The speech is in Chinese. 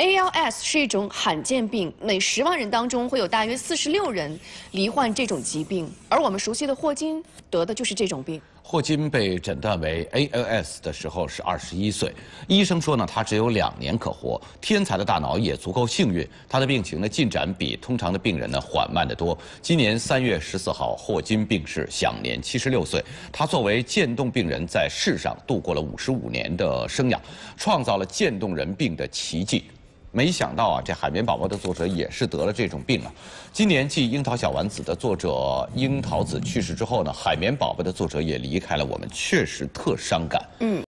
ALS 是一种罕见病，每十万人当中会有大约四十六人罹患这种疾病。而我们熟悉的霍金得的就是这种病。霍金被诊断为 ALS 的时候是二十一岁，医生说呢，他只有两年可活。天才的大脑也足够幸运，他的病情呢进展比通常的病人呢缓慢得多。今年三月十四号，霍金病逝，享年七十六岁。他作为渐冻病人，在世上度过了五十五年的生涯，创造了渐冻人病的奇迹。没想到啊，这海绵宝宝的作者也是得了这种病了。今年继樱桃小丸子的作者樱桃子去世之后呢，海绵宝宝的作者也离开了我们，确实特伤感。嗯。